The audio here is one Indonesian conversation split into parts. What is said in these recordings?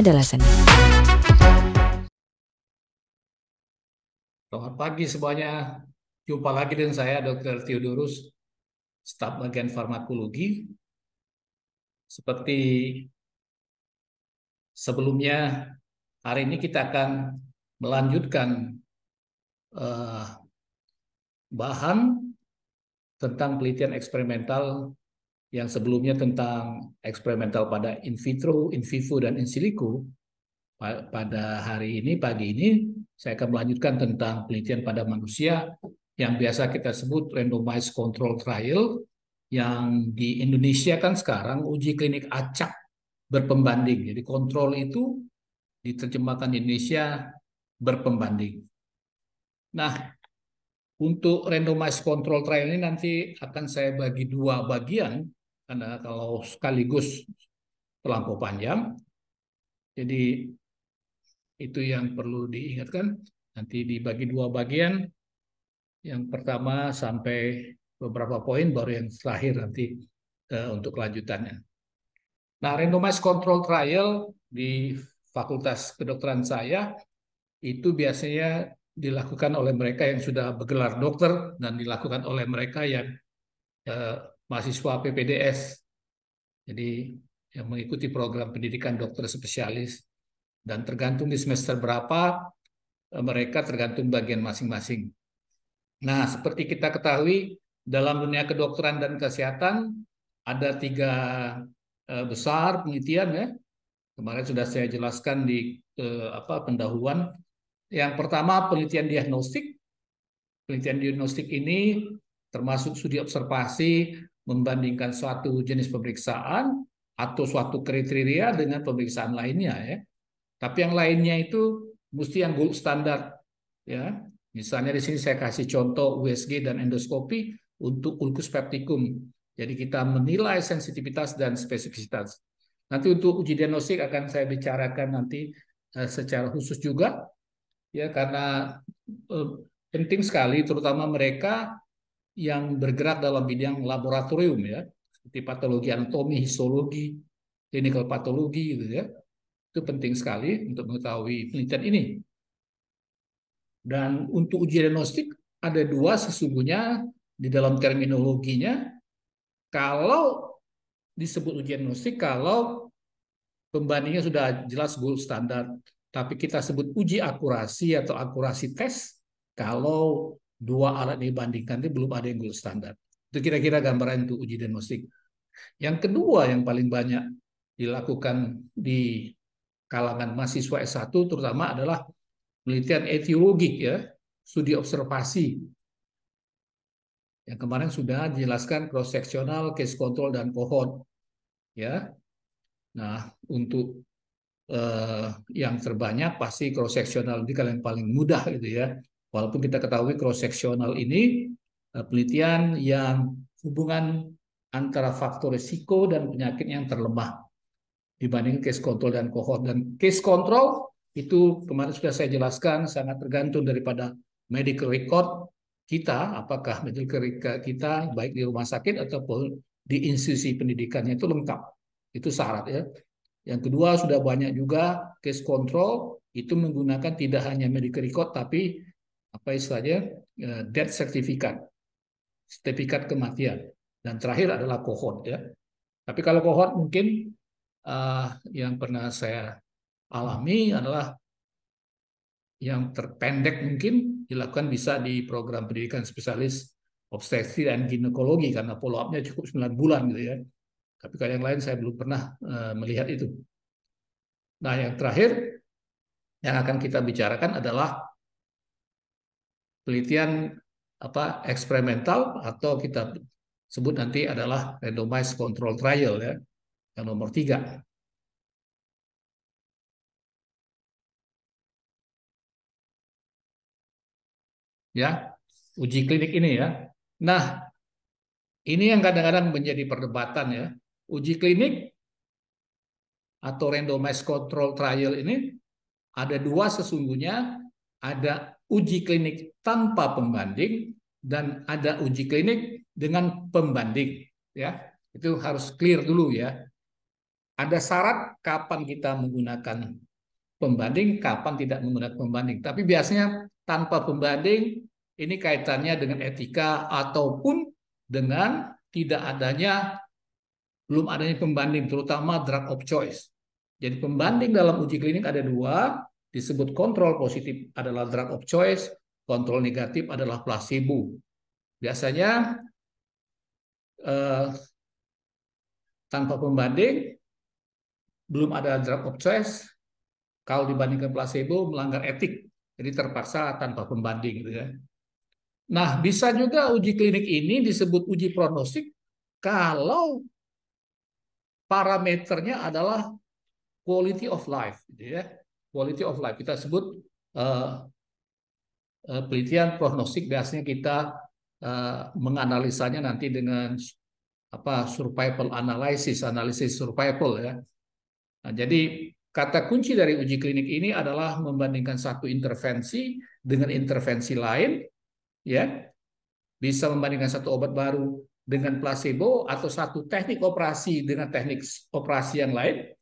adalah seni. Selamat pagi semuanya. Jumpa lagi dengan saya Dr. Theodorus, staf bagian farmakologi. Seperti sebelumnya, hari ini kita akan melanjutkan uh, bahan tentang penelitian eksperimental yang sebelumnya tentang eksperimental pada in vitro, in vivo, dan in silico, pada hari ini, pagi ini, saya akan melanjutkan tentang penelitian pada manusia yang biasa kita sebut randomized control trial, yang di Indonesia kan sekarang uji klinik acak berpembanding. Jadi kontrol itu diterjemahkan di Indonesia berpembanding. Nah, untuk randomized control trial ini nanti akan saya bagi dua bagian karena kalau sekaligus terlampau panjang jadi itu yang perlu diingatkan nanti dibagi dua bagian yang pertama sampai beberapa poin baru yang terakhir nanti uh, untuk kelanjutannya nah randomized control trial di fakultas kedokteran saya itu biasanya dilakukan oleh mereka yang sudah bergelar dokter dan dilakukan oleh mereka yang uh, mahasiswa PPDS. Jadi yang mengikuti program pendidikan dokter spesialis dan tergantung di semester berapa eh, mereka tergantung bagian masing-masing. Nah, seperti kita ketahui dalam dunia kedokteran dan kesehatan ada tiga eh, besar penelitian ya. Kemarin sudah saya jelaskan di eh, apa pendahuluan. Yang pertama penelitian diagnostik. Penelitian diagnostik ini termasuk studi observasi membandingkan suatu jenis pemeriksaan atau suatu kriteria dengan pemeriksaan lainnya ya. Tapi yang lainnya itu mesti yang gold standard ya. Misalnya di sini saya kasih contoh USG dan endoskopi untuk ulkus peptikum. Jadi kita menilai sensitivitas dan spesifisitas. Nanti untuk uji diagnostik akan saya bicarakan nanti eh, secara khusus juga ya karena eh, penting sekali terutama mereka yang bergerak dalam bidang laboratorium ya, seperti patologi anatomi, histologi, klinikal patologi gitu ya. Itu penting sekali untuk mengetahui penelitian ini. Dan untuk uji diagnostik ada dua sesungguhnya di dalam terminologinya. Kalau disebut uji diagnostik kalau pembandingnya sudah jelas gold standar, tapi kita sebut uji akurasi atau akurasi tes kalau dua alat dibandingkan itu belum ada yang gold standard. Itu kira-kira gambaran untuk uji diagnostik. Yang kedua yang paling banyak dilakukan di kalangan mahasiswa S1 terutama adalah penelitian etiologik ya, studi observasi. Yang kemarin sudah dijelaskan cross sectional, case control dan cohort. Ya. Nah, untuk eh, yang terbanyak pasti cross sectional ini kalian paling mudah gitu ya. Walaupun kita ketahui cross sectional ini eh, penelitian yang hubungan antara faktor risiko dan penyakit yang terlemah dibanding case control dan cohort dan case control itu kemarin sudah saya jelaskan sangat tergantung daripada medical record kita apakah medical record kita baik di rumah sakit ataupun di institusi pendidikannya itu lengkap itu syarat ya yang kedua sudah banyak juga case control itu menggunakan tidak hanya medical record tapi apa istilahnya eh, death certificate, sertifikat kematian. Dan terakhir adalah kohort ya. Tapi kalau kohort mungkin uh, yang pernah saya alami adalah yang terpendek mungkin dilakukan bisa di program pendidikan spesialis obstetri dan ginekologi karena follow up-nya cukup 9 bulan gitu ya. Tapi kalau yang lain saya belum pernah uh, melihat itu. Nah, yang terakhir yang akan kita bicarakan adalah penelitian apa eksperimental atau kita sebut nanti adalah randomized control trial ya yang nomor tiga. Ya, uji klinik ini ya. Nah, ini yang kadang-kadang menjadi perdebatan ya. Uji klinik atau randomized control trial ini ada dua sesungguhnya, ada uji klinik tanpa pembanding dan ada uji klinik dengan pembanding ya itu harus clear dulu ya ada syarat kapan kita menggunakan pembanding kapan tidak menggunakan pembanding tapi biasanya tanpa pembanding ini kaitannya dengan etika ataupun dengan tidak adanya belum adanya pembanding terutama drug of choice jadi pembanding dalam uji klinik ada dua disebut kontrol positif adalah drug of choice, kontrol negatif adalah placebo. Biasanya eh, tanpa pembanding belum ada drug of choice, kalau dibandingkan placebo melanggar etik. Jadi terpaksa tanpa pembanding gitu ya. Nah, bisa juga uji klinik ini disebut uji prognostik kalau parameternya adalah quality of life gitu ya quality of life. Kita sebut uh, uh, penelitian prognostik biasanya kita uh, menganalisanya nanti dengan apa survival analysis, analisis survival ya. Nah, jadi kata kunci dari uji klinik ini adalah membandingkan satu intervensi dengan intervensi lain ya. Bisa membandingkan satu obat baru dengan placebo atau satu teknik operasi dengan teknik operasi yang lain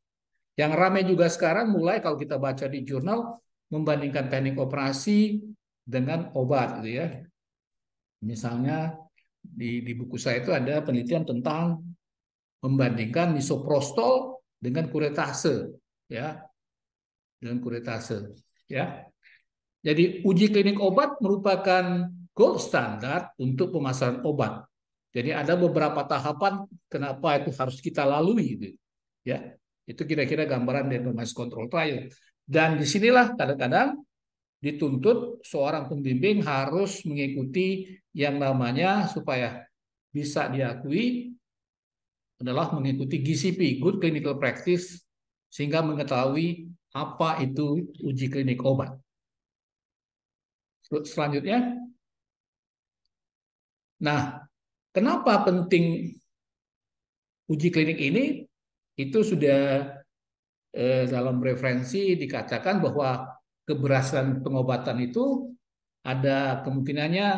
yang ramai juga sekarang mulai kalau kita baca di jurnal membandingkan teknik operasi dengan obat gitu ya. Misalnya di, di buku saya itu ada penelitian tentang membandingkan misoprostol dengan kuretase ya. Dengan kuretase ya. Jadi uji klinik obat merupakan gold standard untuk pemasaran obat. Jadi ada beberapa tahapan kenapa itu harus kita lalui gitu. Ya. Itu kira-kira gambaran dari randomized control trial. Dan disinilah kadang-kadang dituntut seorang pembimbing harus mengikuti yang namanya supaya bisa diakui adalah mengikuti GCP, Good Clinical Practice, sehingga mengetahui apa itu uji klinik obat. Selanjutnya, nah, kenapa penting uji klinik ini? itu sudah eh, dalam referensi dikatakan bahwa keberhasilan pengobatan itu ada kemungkinannya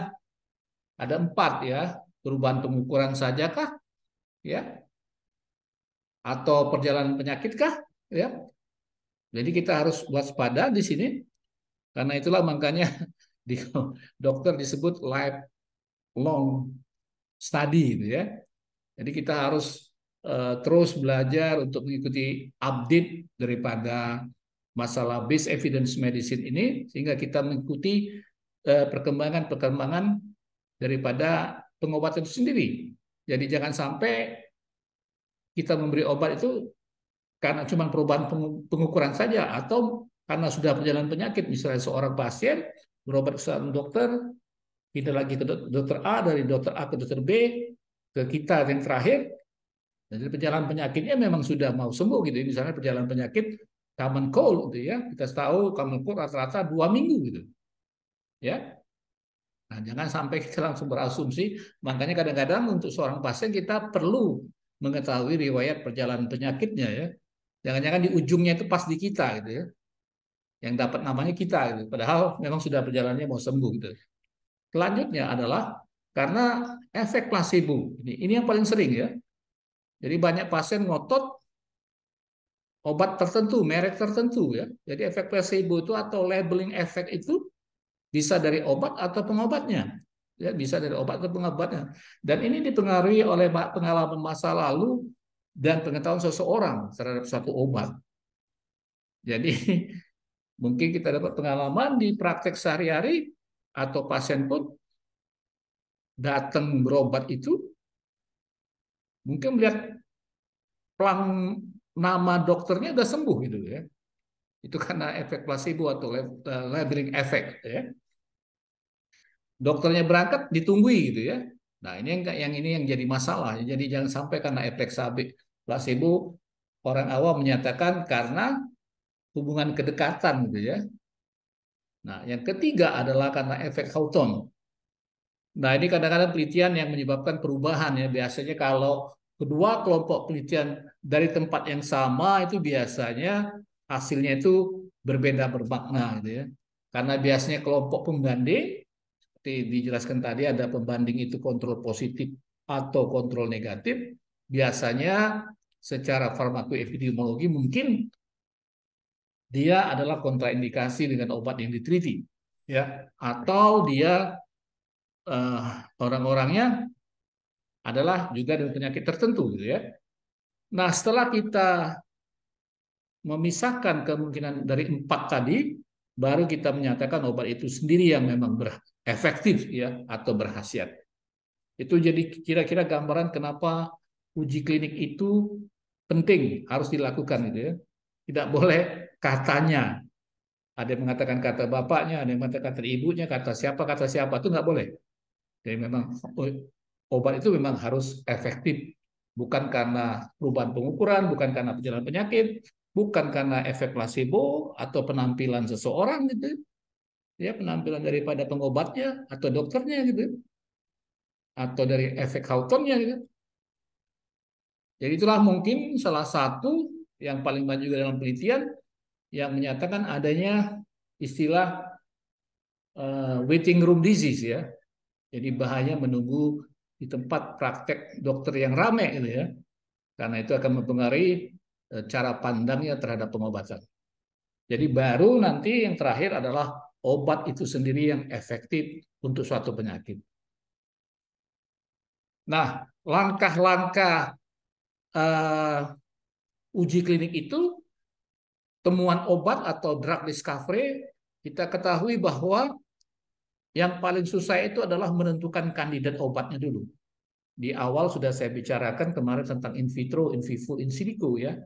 ada empat ya perubahan pengukuran saja kah ya atau perjalanan penyakit kah ya jadi kita harus waspada di sini karena itulah makanya di, dokter disebut life long study gitu ya jadi kita harus Eh, terus belajar untuk mengikuti update daripada masalah base evidence medicine ini sehingga kita mengikuti eh, perkembangan-perkembangan daripada pengobatan itu sendiri. Jadi jangan sampai kita memberi obat itu karena cuma perubahan pengukuran saja atau karena sudah perjalanan penyakit misalnya seorang pasien berobat ke seorang dokter kita lagi ke dokter A dari dokter A ke dokter B ke kita yang terakhir jadi perjalanan penyakitnya memang sudah mau sembuh gitu. Misalnya perjalanan penyakit common cold gitu ya. Kita tahu common cold rata-rata dua minggu gitu. Ya. Nah, jangan sampai kita langsung berasumsi. Makanya kadang-kadang untuk seorang pasien kita perlu mengetahui riwayat perjalanan penyakitnya ya. Jangan-jangan di ujungnya itu pas di kita gitu ya. Yang dapat namanya kita gitu. Padahal memang sudah perjalanannya mau sembuh gitu. Selanjutnya adalah karena efek placebo. ini yang paling sering ya jadi banyak pasien ngotot obat tertentu, merek tertentu ya. Jadi efek placebo itu atau labeling efek itu bisa dari obat atau pengobatnya. Ya, bisa dari obat atau pengobatnya. Dan ini dipengaruhi oleh pengalaman masa lalu dan pengetahuan seseorang terhadap suatu obat. Jadi mungkin kita dapat pengalaman di praktek sehari-hari atau pasien pun datang berobat itu mungkin melihat pelang nama dokternya udah sembuh gitu ya. Itu karena efek placebo atau eh, labeling efek gitu ya. Dokternya berangkat ditunggui gitu ya. Nah, ini yang yang ini yang jadi masalah. Jadi jangan sampai karena efek placebo orang awam menyatakan karena hubungan kedekatan gitu ya. Nah, yang ketiga adalah karena efek Houghton. Nah ini kadang-kadang penelitian yang menyebabkan perubahan ya. Biasanya kalau kedua kelompok penelitian dari tempat yang sama itu biasanya hasilnya itu berbeda bermakna gitu ya. Karena biasanya kelompok pengganding seperti dijelaskan tadi ada pembanding itu kontrol positif atau kontrol negatif biasanya secara farmakoepidemiologi mungkin dia adalah kontraindikasi dengan obat yang diteliti ya atau dia Eh, orang-orangnya adalah juga dengan penyakit tertentu gitu ya. Nah, setelah kita memisahkan kemungkinan dari empat tadi, baru kita menyatakan obat itu sendiri yang memang berefektif, ya atau berhasil. Itu jadi kira-kira gambaran kenapa uji klinik itu penting harus dilakukan gitu ya. Tidak boleh katanya ada yang mengatakan kata bapaknya, ada yang mengatakan kata ibunya, kata siapa, kata siapa itu nggak boleh. Jadi memang obat itu memang harus efektif, bukan karena perubahan pengukuran, bukan karena perjalanan penyakit, bukan karena efek placebo atau penampilan seseorang gitu. Ya, penampilan daripada pengobatnya atau dokternya gitu. Atau dari efek hawthorne gitu. Jadi itulah mungkin salah satu yang paling banyak juga dalam penelitian yang menyatakan adanya istilah uh, waiting room disease ya jadi bahaya menunggu di tempat praktek dokter yang ramai gitu ya. Karena itu akan mempengaruhi e, cara pandangnya terhadap pengobatan. Jadi baru nanti yang terakhir adalah obat itu sendiri yang efektif untuk suatu penyakit. Nah, langkah-langkah uh, uji klinik itu temuan obat atau drug discovery kita ketahui bahwa yang paling susah itu adalah menentukan kandidat obatnya dulu. Di awal sudah saya bicarakan kemarin tentang in vitro, in vivo, in silico ya.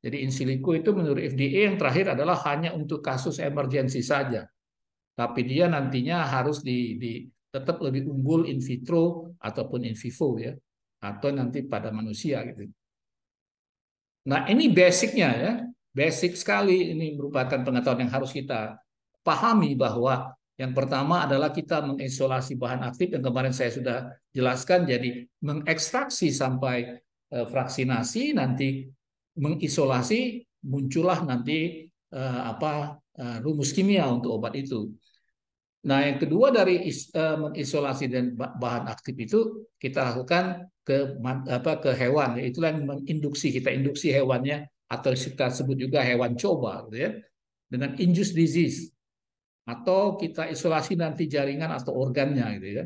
Jadi in silico itu menurut FDA yang terakhir adalah hanya untuk kasus emergensi saja. Tapi dia nantinya harus di, di tetap lebih unggul in vitro ataupun in vivo ya atau nanti pada manusia gitu. Nah, ini basicnya ya. Basic sekali ini merupakan pengetahuan yang harus kita pahami bahwa yang pertama adalah kita mengisolasi bahan aktif yang kemarin saya sudah jelaskan. Jadi mengekstraksi sampai fraksinasi, eh, nanti mengisolasi, muncullah nanti eh, apa eh, rumus kimia untuk obat itu. Nah, yang kedua dari mengisolasi dan bahan aktif itu kita lakukan ke apa ke hewan, itulah yang menginduksi kita induksi hewannya atau kita sebut juga hewan coba, gitu ya, dengan induced disease atau kita isolasi nanti jaringan atau organnya gitu ya.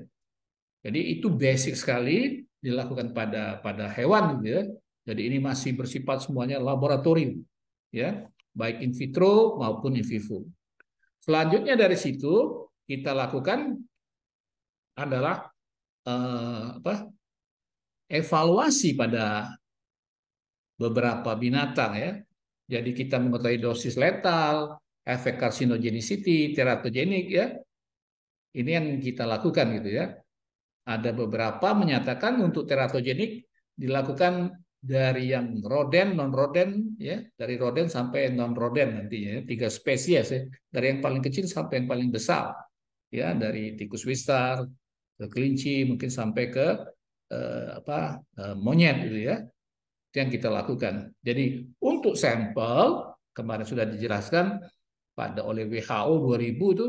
Jadi itu basic sekali dilakukan pada pada hewan gitu ya. Jadi ini masih bersifat semuanya laboratorium ya, baik in vitro maupun in vivo. Selanjutnya dari situ kita lakukan adalah eh, apa? evaluasi pada beberapa binatang ya. Jadi kita mengetahui dosis letal, efek karsinogenicity, teratogenik ya. Ini yang kita lakukan gitu ya. Ada beberapa menyatakan untuk teratogenik dilakukan dari yang roden, non roden ya, dari roden sampai non roden nantinya ya. tiga spesies ya, dari yang paling kecil sampai yang paling besar ya, dari tikus wistar ke kelinci mungkin sampai ke eh, apa eh, monyet gitu ya, yang kita lakukan. Jadi untuk sampel kemarin sudah dijelaskan pada oleh WHO 2000 itu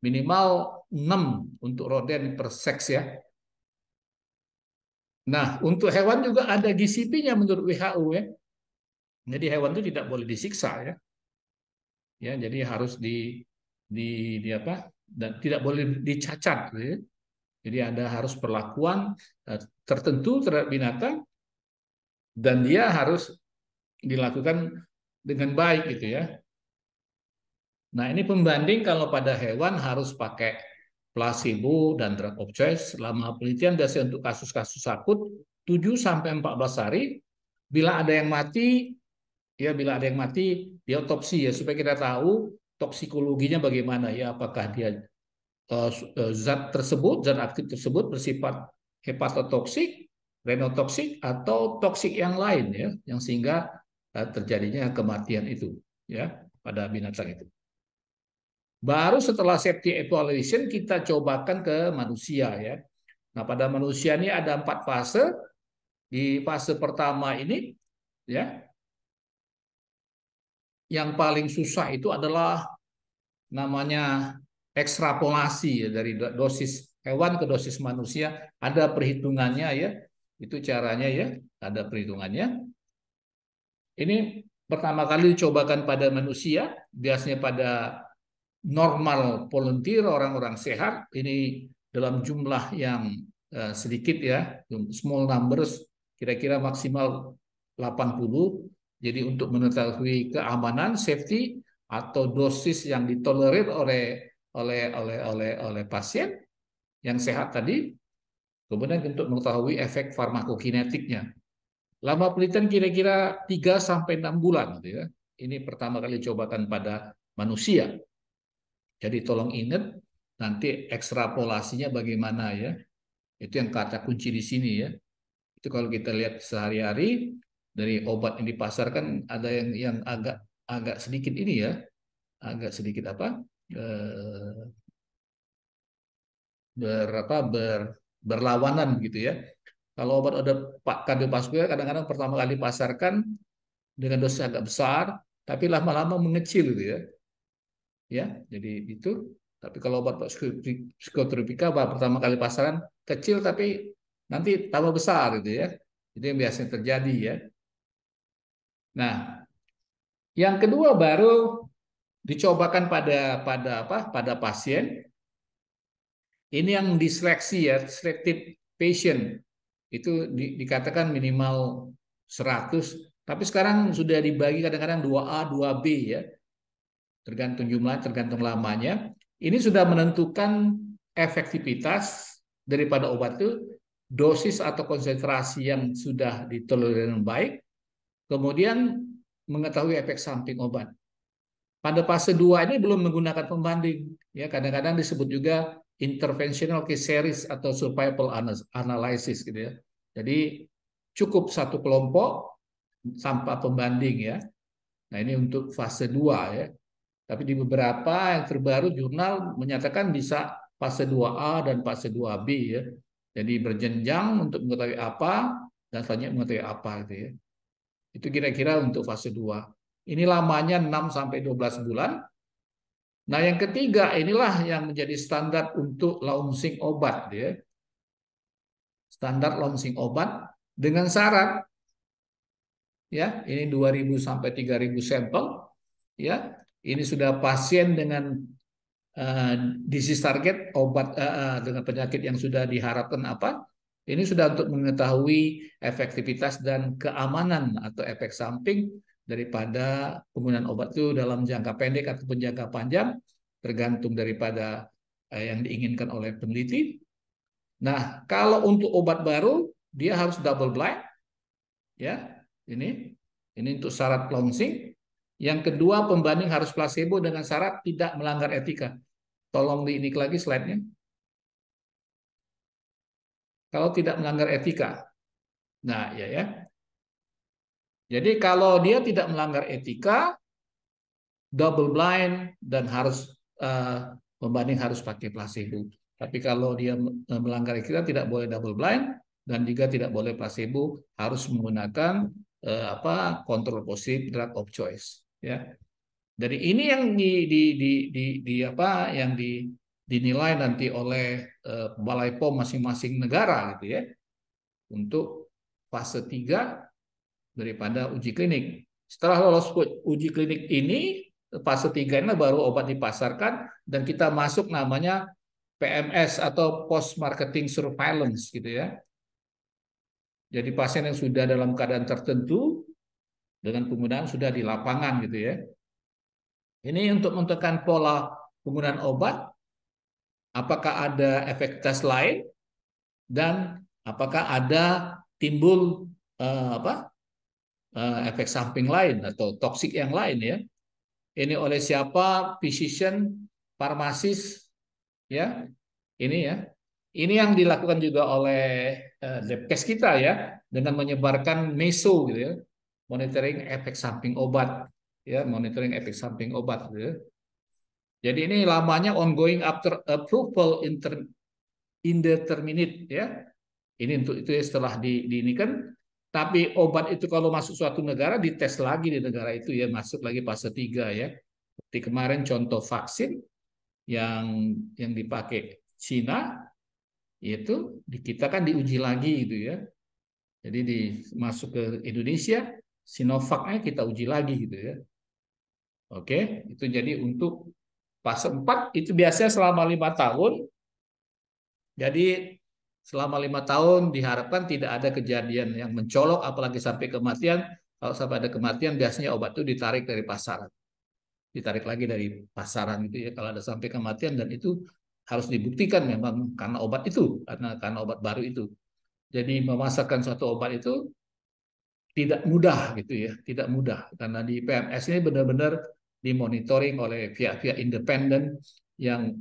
minimal 6 untuk roden per seks ya. Nah, untuk hewan juga ada GCP-nya menurut WHO ya. Jadi hewan itu tidak boleh disiksa ya. Ya, jadi harus di di, di apa? dan tidak boleh dicacat gitu ya. Jadi ada harus perlakuan e, tertentu terhadap binatang dan dia harus dilakukan dengan baik gitu ya. Nah, ini pembanding kalau pada hewan harus pakai placebo dan drug of choice. Selama penelitian biasanya untuk kasus-kasus akut 7 sampai 14 hari. Bila ada yang mati, ya bila ada yang mati diotopsi ya supaya kita tahu toksikologinya bagaimana ya apakah dia eh, eh, zat tersebut, zat aktif tersebut bersifat hepatotoksik, renotoksik atau toksik yang lain ya yang sehingga eh, terjadinya kematian itu ya pada binatang itu. Baru setelah safety evaluation kita cobakan ke manusia ya. Nah pada manusia ini ada empat fase. Di fase pertama ini ya yang paling susah itu adalah namanya ekstrapolasi ya, dari dosis hewan ke dosis manusia ada perhitungannya ya itu caranya ya ada perhitungannya ini pertama kali dicobakan pada manusia biasanya pada normal volunteer orang-orang sehat ini dalam jumlah yang eh, sedikit ya small numbers kira-kira maksimal 80 jadi untuk mengetahui keamanan safety atau dosis yang ditolerir oleh oleh oleh oleh oleh pasien yang sehat tadi kemudian untuk mengetahui efek farmakokinetiknya lama penelitian kira-kira 3 sampai 6 bulan gitu ya. ini pertama kali cobaan pada manusia jadi tolong ingat nanti ekstrapolasinya bagaimana ya. Itu yang kata kunci di sini ya. Itu kalau kita lihat sehari-hari dari obat yang dipasarkan kan ada yang yang agak agak sedikit ini ya. Agak sedikit apa? Eh, berapa ber berlawanan gitu ya. Kalau obat ada kado kardiovaskular kadang-kadang pertama kali pasarkan dengan dosis agak besar, tapi lama-lama mengecil gitu ya ya jadi itu tapi kalau obat psikotropika pertama kali pasaran kecil tapi nanti tambah besar itu ya itu yang biasanya terjadi ya nah yang kedua baru dicobakan pada pada apa pada pasien ini yang diseleksi ya selective patient itu di, dikatakan minimal 100 tapi sekarang sudah dibagi kadang-kadang 2A 2B ya tergantung jumlah, tergantung lamanya. Ini sudah menentukan efektivitas daripada obat itu, dosis atau konsentrasi yang sudah ditolerir dengan baik, kemudian mengetahui efek samping obat. Pada fase 2 ini belum menggunakan pembanding. ya Kadang-kadang disebut juga interventional case series atau survival analysis gitu ya. Jadi cukup satu kelompok tanpa pembanding ya. Nah ini untuk fase 2 ya. Tapi di beberapa yang terbaru jurnal menyatakan bisa fase 2A dan fase 2B ya. Jadi berjenjang untuk mengetahui apa dan selanjutnya mengetahui apa gitu ya. Itu kira-kira untuk fase 2. Ini lamanya 6 sampai 12 bulan. Nah, yang ketiga inilah yang menjadi standar untuk launching obat gitu ya. Standar launching obat dengan syarat ya, ini 2000 sampai 3000 sampel ya ini sudah pasien dengan uh, disease target obat uh, uh, dengan penyakit yang sudah diharapkan apa ini sudah untuk mengetahui efektivitas dan keamanan atau efek samping daripada penggunaan obat itu dalam jangka pendek atau jangka panjang tergantung daripada uh, yang diinginkan oleh peneliti. Nah, kalau untuk obat baru dia harus double blind ya. Ini ini untuk syarat launching yang kedua, pembanding harus placebo dengan syarat tidak melanggar etika. Tolong diinik lagi slide-nya. Kalau tidak melanggar etika. Nah, ya ya. Jadi kalau dia tidak melanggar etika, double blind dan harus uh, pembanding harus pakai placebo. Tapi kalau dia e, melanggar etika tidak boleh double blind dan juga tidak boleh placebo, harus menggunakan uh, apa kontrol positif drug of choice ya dari ini yang di, di, di, di, di apa yang di, dinilai nanti oleh uh, balai pom masing-masing negara gitu ya untuk fase 3 daripada uji klinik. Setelah lolos uji klinik ini fase 3 ini baru obat dipasarkan dan kita masuk namanya PMS atau post marketing surveillance gitu ya. Jadi pasien yang sudah dalam keadaan tertentu dengan penggunaan sudah di lapangan gitu ya. Ini untuk menentukan pola penggunaan obat, apakah ada efek tes lain dan apakah ada timbul uh, apa uh, efek samping lain atau toksik yang lain ya. Ini oleh siapa? Physician, farmasis, ya. Ini ya. Ini yang dilakukan juga oleh uh, Depkes kita ya dengan menyebarkan meso gitu ya monitoring efek samping obat ya monitoring efek samping obat gitu. Jadi ini lamanya ongoing after approval inter, indeterminate ya. Ini untuk itu ya setelah di, di ini kan tapi obat itu kalau masuk suatu negara dites lagi di negara itu ya masuk lagi fase 3 ya. Seperti kemarin contoh vaksin yang yang dipakai Cina itu di kita kan diuji lagi gitu ya. Jadi di masuk ke Indonesia Sinovac-nya kita uji lagi gitu ya. Oke, itu jadi untuk fase 4 itu biasanya selama lima tahun. Jadi selama lima tahun diharapkan tidak ada kejadian yang mencolok apalagi sampai kematian. Kalau sampai ada kematian biasanya obat itu ditarik dari pasaran. Ditarik lagi dari pasaran gitu ya kalau ada sampai kematian dan itu harus dibuktikan memang karena obat itu karena karena obat baru itu. Jadi memasarkan suatu obat itu tidak mudah gitu ya, tidak mudah karena di PMS ini benar-benar dimonitoring oleh pihak-pihak independen yang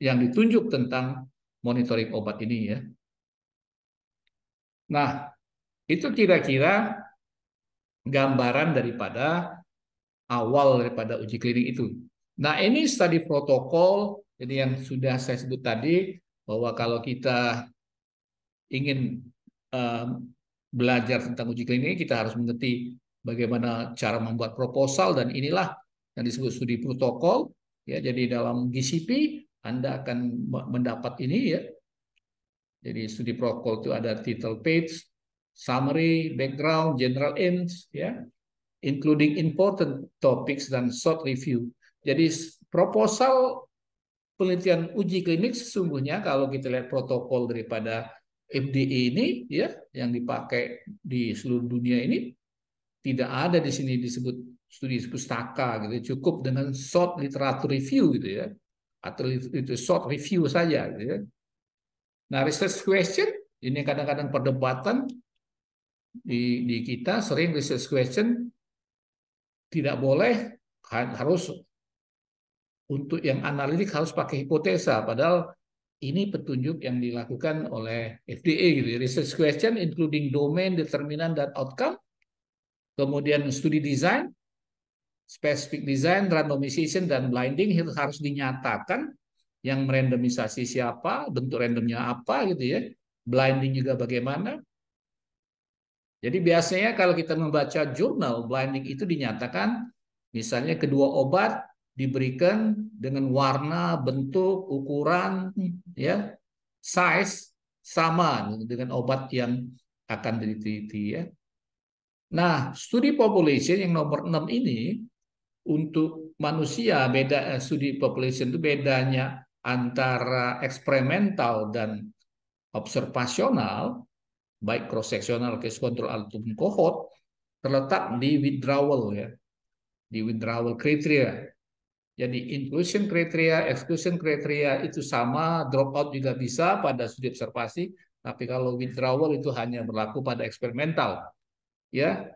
yang ditunjuk tentang monitoring obat ini ya. Nah, itu kira-kira gambaran daripada awal daripada uji klinik itu. Nah, ini studi protokol jadi yang sudah saya sebut tadi bahwa kalau kita ingin ehm, belajar tentang uji klinik ini kita harus mengerti bagaimana cara membuat proposal dan inilah yang disebut studi protokol ya jadi dalam GCP Anda akan mendapat ini ya jadi studi protokol itu ada title page summary background general aims ya including important topics dan short review jadi proposal penelitian uji klinik sesungguhnya kalau kita lihat protokol daripada MDE ini ya yang dipakai di seluruh dunia ini tidak ada di sini disebut studi pustaka gitu ya. cukup dengan short literature review gitu ya atau itu short review saja gitu ya. Nah research question ini kadang-kadang perdebatan di, di kita sering research question tidak boleh harus untuk yang analitik harus pakai hipotesa padahal ini petunjuk yang dilakukan oleh FDA gitu ya. Research question including domain, determinant, dan outcome. Kemudian studi design, specific design, randomization, dan blinding harus dinyatakan yang merandomisasi siapa, bentuk randomnya apa gitu ya. Blinding juga bagaimana. Jadi biasanya kalau kita membaca jurnal, blinding itu dinyatakan misalnya kedua obat diberikan dengan warna, bentuk, ukuran, hmm. ya, size sama dengan obat yang akan diteliti ya. Nah, studi population yang nomor 6 ini untuk manusia beda eh, studi population itu bedanya antara eksperimental dan observasional baik cross sectional case control ataupun cohort terletak di withdrawal ya di withdrawal criteria jadi inclusion kriteria, exclusion kriteria itu sama, dropout juga bisa pada studi observasi, tapi kalau withdrawal itu hanya berlaku pada eksperimental. Ya.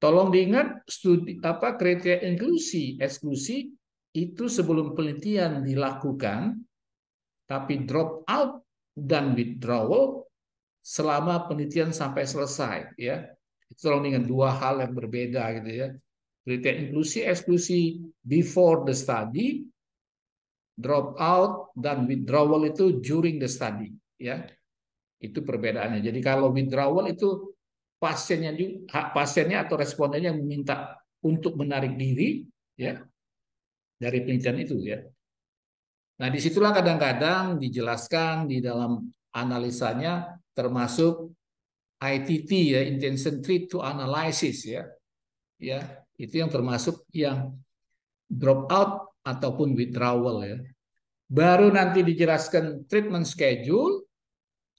Tolong diingat studi apa kriteria inklusi, eksklusi itu sebelum penelitian dilakukan, tapi dropout dan withdrawal selama penelitian sampai selesai ya. Itu tolong diingat dua hal yang berbeda gitu ya kriteria inklusi eksklusi before the study, drop out dan withdrawal itu during the study, ya. Itu perbedaannya. Jadi kalau withdrawal itu pasiennya hak pasiennya atau respondennya yang meminta untuk menarik diri, ya. Dari penelitian itu, ya. Nah, disitulah kadang-kadang dijelaskan di dalam analisanya termasuk ITT ya intention treat to analysis ya ya itu yang termasuk yang drop out ataupun withdrawal ya. Baru nanti dijelaskan treatment schedule,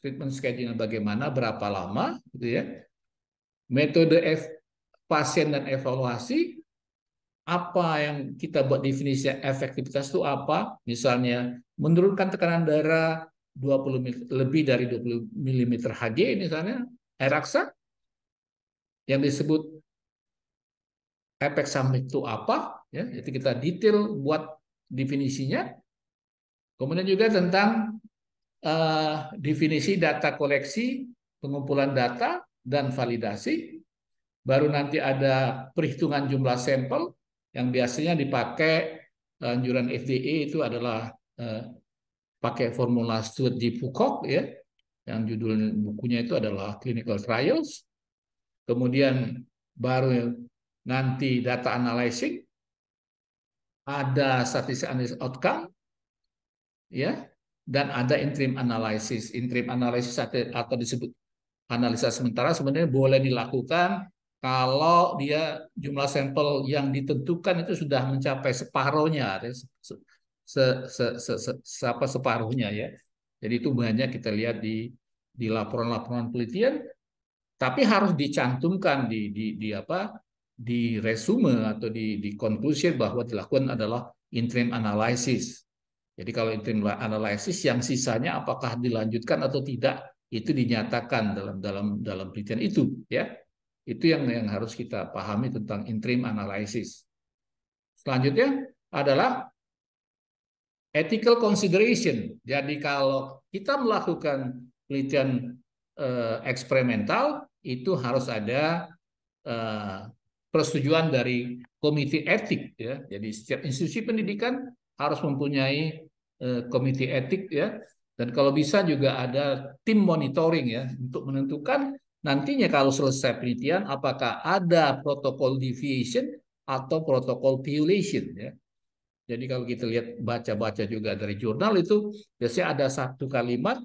treatment schedule bagaimana, berapa lama, gitu ya. Metode F, pasien dan evaluasi, apa yang kita buat definisi efektivitas itu apa? Misalnya menurunkan tekanan darah 20 lebih dari 20 mm Hg misalnya, eraksa yang disebut efek samping itu apa ya itu kita detail buat definisinya kemudian juga tentang uh, definisi data koleksi pengumpulan data dan validasi baru nanti ada perhitungan jumlah sampel yang biasanya dipakai eh, anjuran FDA itu adalah uh, pakai formula Stuart G. Pukok, ya yang judul bukunya itu adalah clinical trials kemudian baru nanti data analyzing, ada statistik analysis outcome, ya, dan ada interim analysis. Interim analysis atau disebut analisa sementara sebenarnya boleh dilakukan kalau dia jumlah sampel yang ditentukan itu sudah mencapai separohnya, se, se, se, se, se, apa separuhnya ya. Jadi itu banyak kita lihat di di laporan-laporan penelitian, tapi harus dicantumkan di di, di apa di resume atau di, di conclusion bahwa dilakukan adalah interim analysis. Jadi kalau interim analysis yang sisanya apakah dilanjutkan atau tidak itu dinyatakan dalam dalam dalam penelitian itu ya. Itu yang yang harus kita pahami tentang interim analysis. Selanjutnya adalah ethical consideration. Jadi kalau kita melakukan penelitian eh, eksperimental itu harus ada eh, persetujuan dari komite etik ya. Jadi setiap institusi pendidikan harus mempunyai eh, komite etik ya dan kalau bisa juga ada tim monitoring ya untuk menentukan nantinya kalau selesai penelitian apakah ada protokol deviation atau protokol violation ya. Jadi kalau kita lihat baca-baca juga dari jurnal itu biasanya ada satu kalimat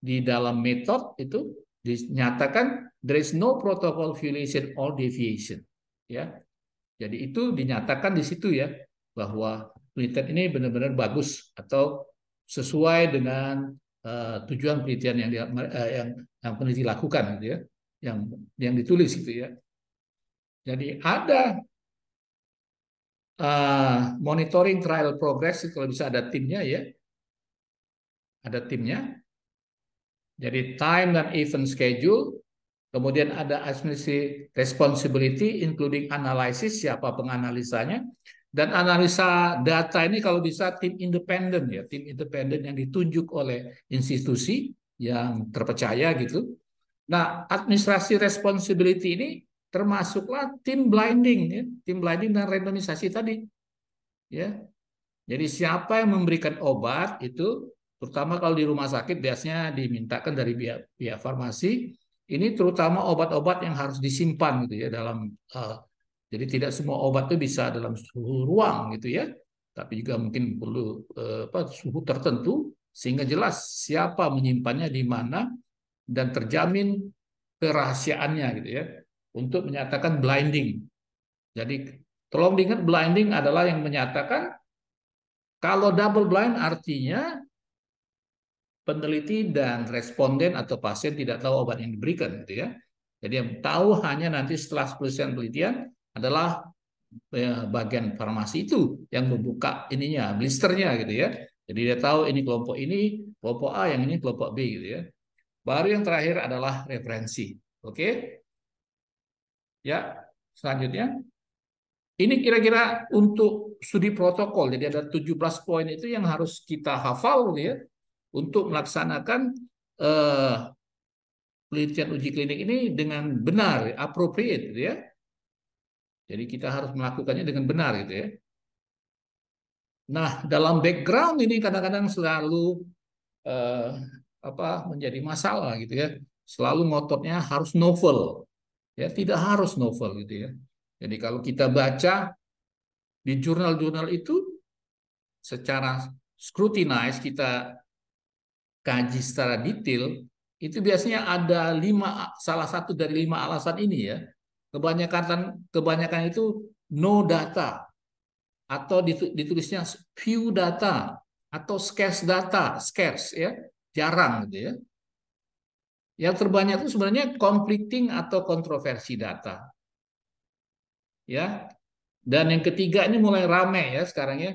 di dalam metode itu dinyatakan there is no protocol violation or deviation ya. Jadi itu dinyatakan di situ ya bahwa penelitian ini benar-benar bagus atau sesuai dengan uh, tujuan penelitian yang dia, uh, yang yang peneliti lakukan gitu ya, yang yang ditulis itu ya. Jadi ada uh, monitoring trial progress kalau bisa ada timnya ya. Ada timnya. Jadi time dan event schedule Kemudian ada administrasi responsibility including analysis siapa penganalisanya dan analisa data ini kalau bisa tim independen ya, tim independen yang ditunjuk oleh institusi yang terpercaya gitu. Nah, administrasi responsibility ini termasuklah tim blinding ya, tim blinding dan randomisasi tadi. Ya. Jadi siapa yang memberikan obat itu terutama kalau di rumah sakit biasanya dimintakan dari pihak, pihak farmasi ini terutama obat-obat yang harus disimpan gitu ya dalam uh, jadi tidak semua obat itu bisa dalam suhu ruang gitu ya, tapi juga mungkin perlu uh, apa, suhu tertentu sehingga jelas siapa menyimpannya di mana dan terjamin kerahasiaannya gitu ya untuk menyatakan blinding. Jadi tolong diingat blinding adalah yang menyatakan kalau double blind artinya peneliti dan responden atau pasien tidak tahu obat yang diberikan gitu ya. Jadi yang tahu hanya nanti setelah selesai penelitian adalah ya, bagian farmasi itu yang membuka ininya, blisternya gitu ya. Jadi dia tahu ini kelompok ini, kelompok A, yang ini kelompok B gitu ya. Baru yang terakhir adalah referensi. Oke. Okay? Ya, selanjutnya. Ini kira-kira untuk studi protokol. Jadi ada 17 poin itu yang harus kita hafal gitu ya untuk melaksanakan uh, eh, penelitian uji klinik ini dengan benar, appropriate, gitu ya. Jadi kita harus melakukannya dengan benar, gitu ya. Nah, dalam background ini kadang-kadang selalu uh, apa menjadi masalah, gitu ya. Selalu ngototnya harus novel, ya tidak harus novel, gitu ya. Jadi kalau kita baca di jurnal-jurnal itu secara scrutinize kita kaji secara detail, itu biasanya ada lima salah satu dari lima alasan ini ya. Kebanyakan kebanyakan itu no data atau ditulisnya few data atau scarce data, scarce ya, jarang gitu ya. Yang terbanyak itu sebenarnya conflicting atau kontroversi data. Ya. Dan yang ketiga ini mulai ramai ya sekarang ya.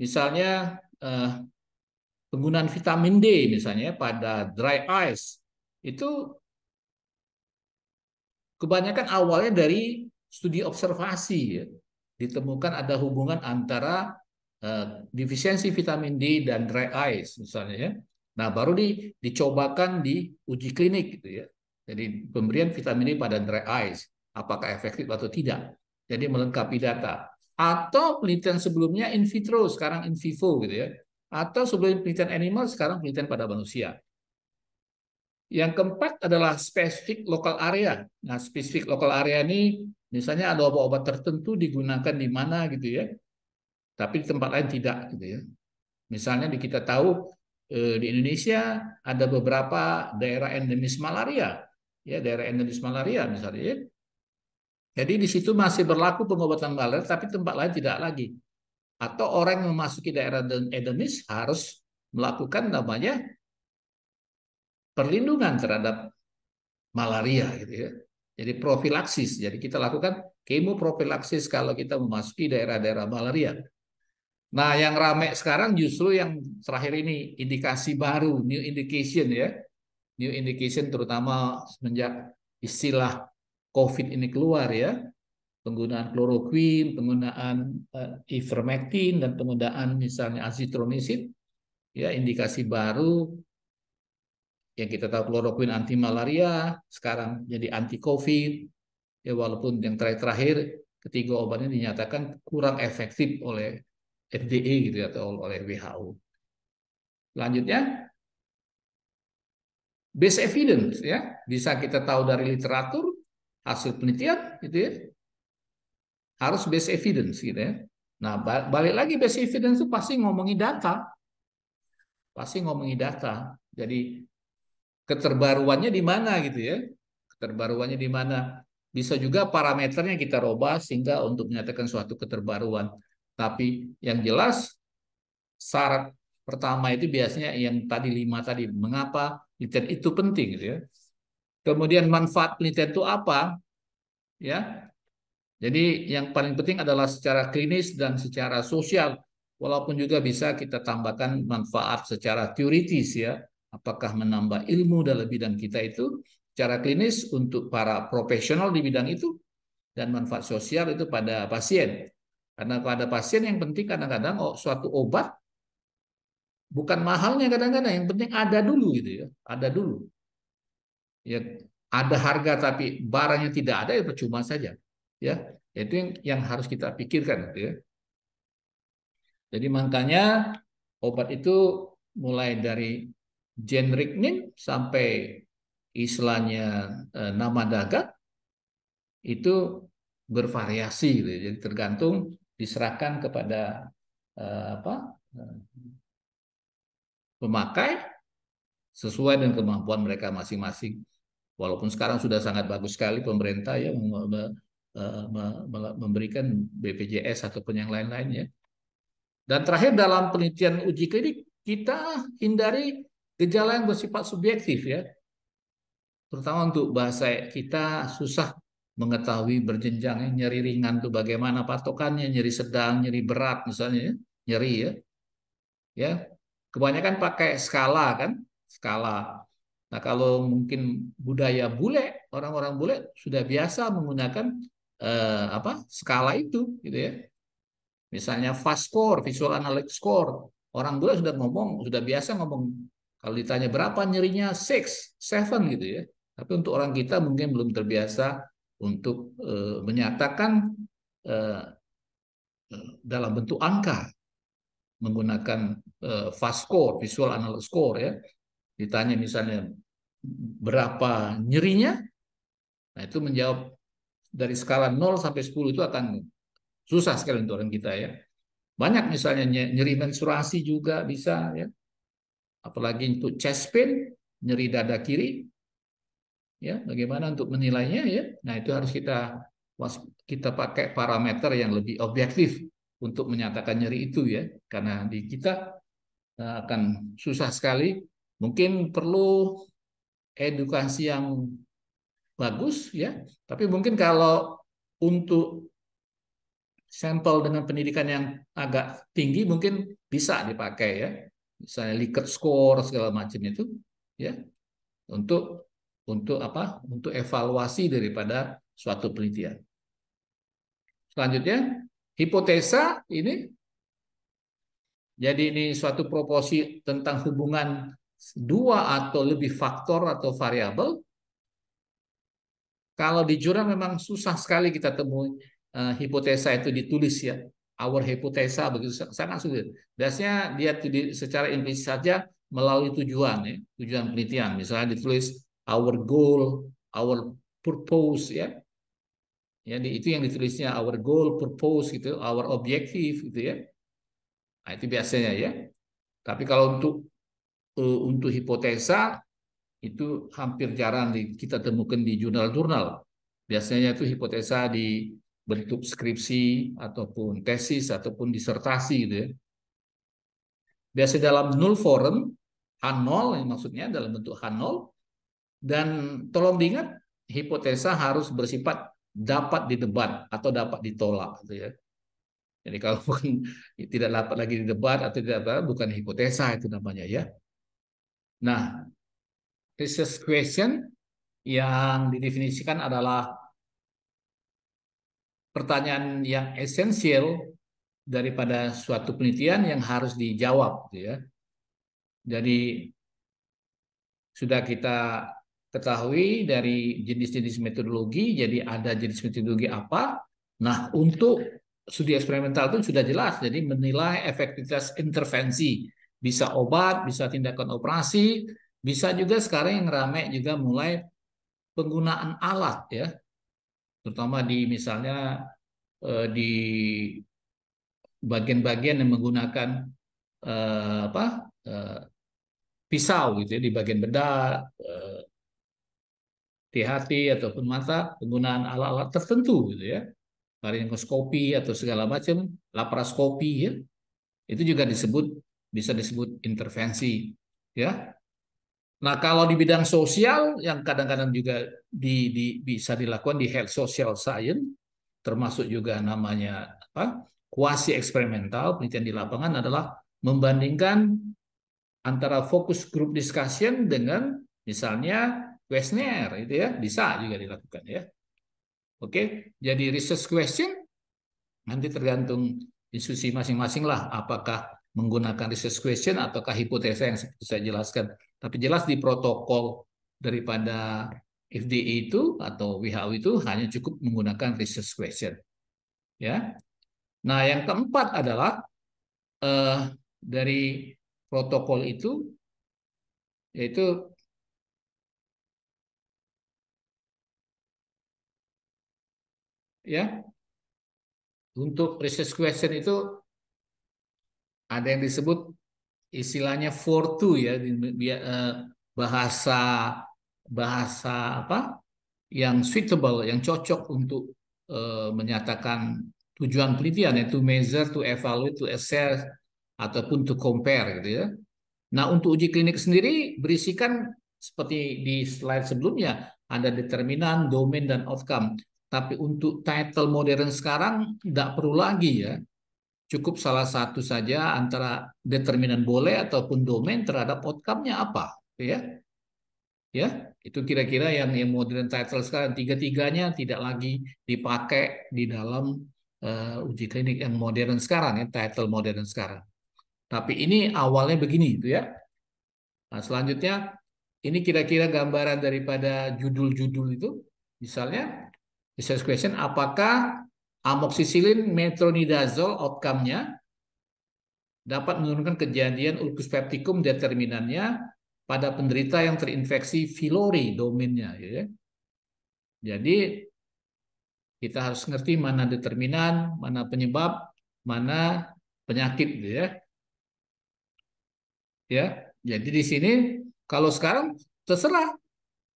Misalnya eh, penggunaan vitamin D misalnya pada dry eyes itu kebanyakan awalnya dari studi observasi ya. ditemukan ada hubungan antara uh, defisiensi vitamin D dan dry eyes misalnya ya. Nah, baru di, dicobakan di uji klinik gitu ya. Jadi pemberian vitamin D pada dry eyes apakah efektif atau tidak. Jadi melengkapi data. Atau penelitian sebelumnya in vitro, sekarang in vivo gitu ya. Atau sebelum penelitian animal, sekarang penelitian pada manusia. Yang keempat adalah spesifik lokal area. Nah, spesifik lokal area ini misalnya ada obat-obat tertentu digunakan di mana gitu ya. Tapi di tempat lain tidak gitu ya. Misalnya di kita tahu eh, di Indonesia ada beberapa daerah endemis malaria, ya daerah endemis malaria misalnya. Ya. Jadi di situ masih berlaku pengobatan malaria, tapi tempat lain tidak lagi atau orang yang memasuki daerah endemis harus melakukan namanya perlindungan terhadap malaria gitu ya. Jadi profilaksis. Jadi kita lakukan kemoprofilaksis kalau kita memasuki daerah-daerah malaria. Nah, yang rame sekarang justru yang terakhir ini indikasi baru, new indication ya. New indication terutama semenjak istilah COVID ini keluar ya penggunaan kloroquin, penggunaan uh, ivermectin dan penggunaan misalnya azitromisin ya indikasi baru yang kita tahu kloroquin anti malaria sekarang jadi anti covid ya walaupun yang terakhir-terakhir ketiga obat ini dinyatakan kurang efektif oleh FDA gitu ya, atau oleh WHO. Selanjutnya base evidence ya bisa kita tahu dari literatur hasil penelitian gitu ya harus base evidence gitu ya. Nah, balik lagi base evidence itu pasti ngomongin data. Pasti ngomongin data. Jadi keterbaruannya di mana gitu ya. Keterbaruannya di mana. Bisa juga parameternya kita robah sehingga untuk menyatakan suatu keterbaruan. Tapi yang jelas syarat pertama itu biasanya yang tadi lima tadi. Mengapa penelitian itu penting gitu ya. Kemudian manfaat penelitian itu apa? Ya, jadi yang paling penting adalah secara klinis dan secara sosial, walaupun juga bisa kita tambahkan manfaat secara teoritis ya, apakah menambah ilmu dalam bidang kita itu, secara klinis untuk para profesional di bidang itu, dan manfaat sosial itu pada pasien. Karena pada pasien yang penting kadang-kadang oh, suatu obat bukan mahalnya kadang-kadang, yang penting ada dulu gitu ya, ada dulu. Ya ada harga tapi barangnya tidak ada ya percuma saja ya itu yang, yang harus kita pikirkan gitu ya jadi makanya obat itu mulai dari generic name sampai istilahnya eh, nama dagang itu bervariasi gitu. Ya. jadi tergantung diserahkan kepada eh, apa eh, pemakai sesuai dengan kemampuan mereka masing-masing walaupun sekarang sudah sangat bagus sekali pemerintah ya Eh, memberikan BPJS ataupun yang lain-lainnya. Dan terakhir dalam penelitian uji klinik kita hindari gejala yang bersifat subjektif ya. Terutama untuk bahasa kita susah mengetahui berjenjangnya nyeri ringan itu bagaimana patokannya, nyeri sedang, nyeri berat misalnya, ya. nyeri ya. Ya. Kebanyakan pakai skala kan, skala. Nah, kalau mungkin budaya bule, orang-orang bule sudah biasa menggunakan eh, apa skala itu gitu ya misalnya fast score visual analog score orang dulu sudah ngomong sudah biasa ngomong kalau ditanya berapa nyerinya six seven gitu ya tapi untuk orang kita mungkin belum terbiasa untuk eh, menyatakan eh, dalam bentuk angka menggunakan eh, fast score visual analog score ya ditanya misalnya berapa nyerinya nah itu menjawab dari skala 0 sampai 10 itu akan susah sekali untuk orang kita ya. Banyak misalnya nyeri menstruasi juga bisa ya. Apalagi untuk chest pain, nyeri dada kiri. Ya, bagaimana untuk menilainya ya? Nah, itu harus kita kita pakai parameter yang lebih objektif untuk menyatakan nyeri itu ya. Karena di kita eh, akan susah sekali. Mungkin perlu edukasi yang bagus ya, tapi mungkin kalau untuk sampel dengan pendidikan yang agak tinggi mungkin bisa dipakai ya. Misalnya Likert score segala macam itu ya untuk untuk apa? Untuk evaluasi daripada suatu penelitian. Selanjutnya hipotesa ini jadi ini suatu proposi tentang hubungan dua atau lebih faktor atau variabel kalau di jurnal memang susah sekali kita temui uh, hipotesa itu ditulis ya. Our hipotesa begitu sangat sulit. Biasanya dia secara implisit saja melalui tujuan ya, tujuan penelitian. Misalnya ditulis our goal, our purpose ya. Ya, itu yang ditulisnya our goal, purpose gitu, our objective gitu ya. Nah, itu biasanya ya. Tapi kalau untuk uh, untuk hipotesa itu hampir jarang kita temukan di jurnal-jurnal. Biasanya itu hipotesa di bentuk skripsi ataupun tesis ataupun disertasi gitu ya. Biasa dalam null forum, H0 yang maksudnya dalam bentuk H0 dan tolong diingat hipotesa harus bersifat dapat didebat atau dapat ditolak gitu ya. Jadi kalau tidak dapat lagi didebat atau tidak dapat bukan hipotesa itu namanya ya. Nah, research question yang didefinisikan adalah pertanyaan yang esensial daripada suatu penelitian yang harus dijawab gitu ya. Jadi sudah kita ketahui dari jenis-jenis metodologi, jadi ada jenis metodologi apa. Nah, untuk studi eksperimental itu sudah jelas, jadi menilai efektivitas intervensi, bisa obat, bisa tindakan operasi, bisa juga sekarang yang rame juga mulai penggunaan alat ya, terutama di misalnya eh, di bagian-bagian yang menggunakan eh, apa eh, pisau gitu ya, di bagian bedah, eh, ataupun mata penggunaan alat-alat tertentu gitu ya, laringoskopi atau segala macam, laparoskopi ya, itu juga disebut bisa disebut intervensi ya Nah, kalau di bidang sosial yang kadang-kadang juga di, di, bisa dilakukan di health social science, termasuk juga namanya apa, kuasi eksperimental penelitian di lapangan adalah membandingkan antara fokus group discussion dengan misalnya questionnaire itu ya bisa juga dilakukan ya. Oke, jadi research question nanti tergantung institusi masing-masing lah apakah menggunakan research question ataukah hipotesa yang seperti saya jelaskan tapi jelas di protokol daripada FDA itu atau WHO itu hanya cukup menggunakan research question. Ya. Nah, yang keempat adalah eh, dari protokol itu yaitu ya untuk research question itu ada yang disebut istilahnya fortu ya eh, bahasa bahasa apa yang suitable yang cocok untuk uh, menyatakan tujuan penelitian yaitu measure to evaluate to assess ataupun to compare gitu ya. Nah, untuk uji klinik sendiri berisikan seperti di slide sebelumnya ada determinan, domain dan outcome. Tapi untuk title modern sekarang tidak perlu lagi ya cukup salah satu saja antara determinan boleh ataupun domain terhadap outcome-nya apa ya ya itu kira-kira yang yang modern title sekarang tiga-tiganya tidak lagi dipakai di dalam uh, uji klinik yang modern sekarang ya title modern sekarang tapi ini awalnya begini itu ya nah selanjutnya ini kira-kira gambaran daripada judul-judul itu misalnya research question apakah Amoxicillin metronidazole outcome-nya dapat menurunkan kejadian ulkus peptikum determinannya pada penderita yang terinfeksi filori dominnya. Ya. Jadi kita harus ngerti mana determinan, mana penyebab, mana penyakit, ya. Ya, jadi di sini kalau sekarang terserah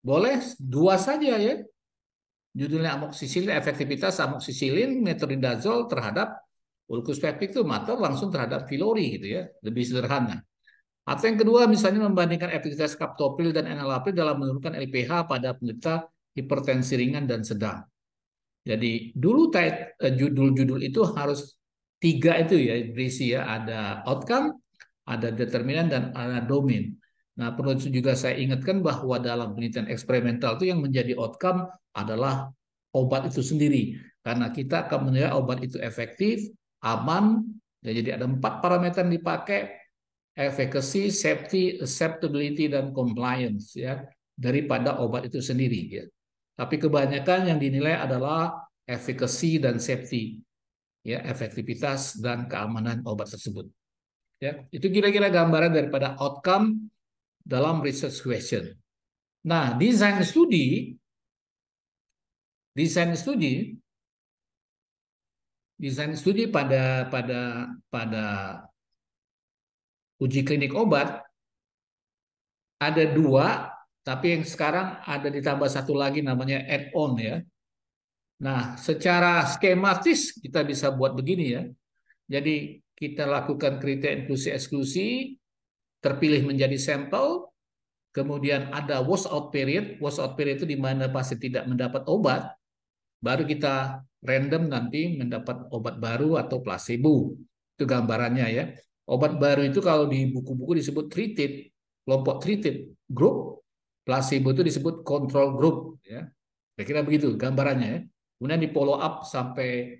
boleh dua saja ya judulnya amoksisilin efektivitas amoksisilin metronidazol terhadap ulkus peptik itu matang langsung terhadap filori gitu ya, lebih sederhana. Atau yang kedua misalnya membandingkan efektivitas captopril dan enalapril dalam menurunkan LPH pada penderita hipertensi ringan dan sedang. Jadi dulu eh, judul-judul itu harus tiga itu ya berisi ya ada outcome, ada determinan dan ada domain. Nah, perlu juga saya ingatkan bahwa dalam penelitian eksperimental itu yang menjadi outcome adalah obat itu sendiri. Karena kita akan menilai obat itu efektif, aman, dan jadi ada empat parameter yang dipakai, efficacy, safety, acceptability, dan compliance ya daripada obat itu sendiri. Ya. Tapi kebanyakan yang dinilai adalah efficacy dan safety, ya efektivitas dan keamanan obat tersebut. Ya, itu kira-kira gambaran daripada outcome dalam research question. Nah, design studi design studi design studi pada pada pada uji klinik obat ada dua tapi yang sekarang ada ditambah satu lagi namanya add-on ya. Nah, secara skematis kita bisa buat begini ya. Jadi kita lakukan kriteria inklusi eksklusi, terpilih menjadi sampel, kemudian ada wash out period. Wash period itu di mana pasien tidak mendapat obat, baru kita random nanti mendapat obat baru atau placebo. Itu gambarannya ya. Obat baru itu kalau di buku-buku disebut treated, kelompok treated group, placebo itu disebut control group ya. Kira-kira begitu gambarannya ya. Kemudian di follow up sampai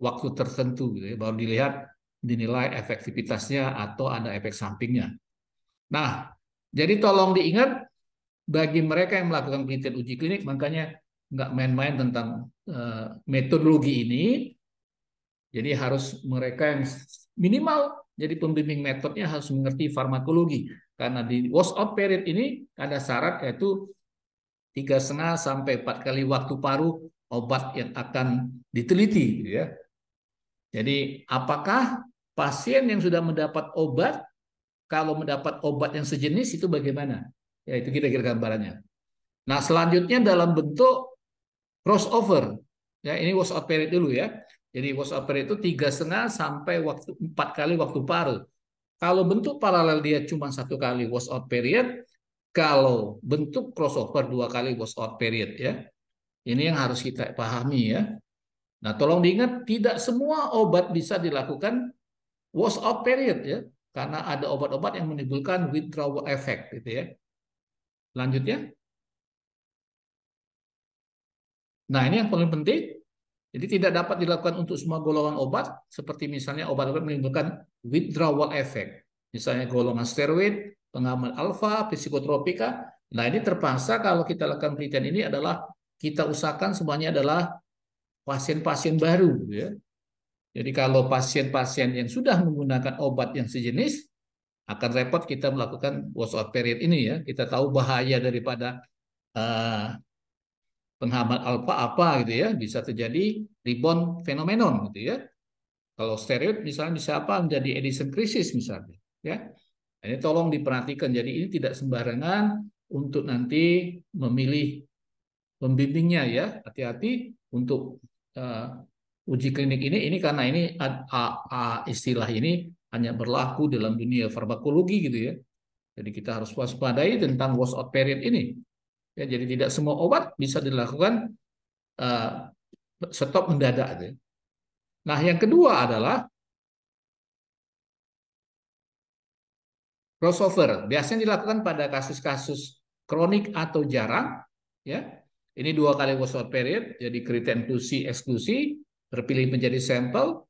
waktu tertentu gitu ya, baru dilihat dinilai efektivitasnya atau ada efek sampingnya. Nah, jadi tolong diingat bagi mereka yang melakukan penelitian uji klinik, makanya nggak main-main tentang uh, metodologi ini. Jadi harus mereka yang minimal jadi pembimbing metodenya harus mengerti farmakologi karena di wash period ini ada syarat yaitu tiga setengah sampai empat kali waktu paruh obat yang akan diteliti. Gitu ya. Jadi apakah pasien yang sudah mendapat obat kalau mendapat obat yang sejenis itu bagaimana? Ya itu kira-kira gambarannya. Nah selanjutnya dalam bentuk crossover. Ya ini was out period dulu ya. Jadi was out period itu tiga setengah sampai waktu empat kali waktu paru. Kalau bentuk paralel dia cuma satu kali was out period, kalau bentuk crossover dua kali was out period ya. Ini yang harus kita pahami ya. Nah, tolong diingat tidak semua obat bisa dilakukan was out period ya karena ada obat-obat yang menimbulkan withdrawal effect gitu ya. Lanjutnya. Nah, ini yang paling penting. Jadi tidak dapat dilakukan untuk semua golongan obat seperti misalnya obat-obat menimbulkan withdrawal effect. Misalnya golongan steroid, pengaman alfa, psikotropika. Nah, ini terpaksa kalau kita lakukan penelitian ini adalah kita usahakan semuanya adalah pasien-pasien baru gitu ya jadi kalau pasien-pasien yang sudah menggunakan obat yang sejenis, akan repot kita melakukan washout period ini ya. Kita tahu bahaya daripada uh, penghambat alfa apa gitu ya. Bisa terjadi rebound fenomenon gitu ya. Kalau steroid misalnya bisa apa menjadi Edison krisis misalnya ya. Nah, ini tolong diperhatikan. Jadi ini tidak sembarangan untuk nanti memilih pembimbingnya ya. Hati-hati untuk uh, uji klinik ini ini karena ini a, a, a, istilah ini hanya berlaku dalam dunia farmakologi gitu ya. Jadi kita harus waspadai tentang wash period ini. Ya, jadi tidak semua obat bisa dilakukan uh, stop mendadak. Gitu ya. Nah yang kedua adalah crossover. Biasanya dilakukan pada kasus-kasus kronik atau jarang. Ya, ini dua kali wash period. Jadi kriteria inklusi eksklusi terpilih menjadi sampel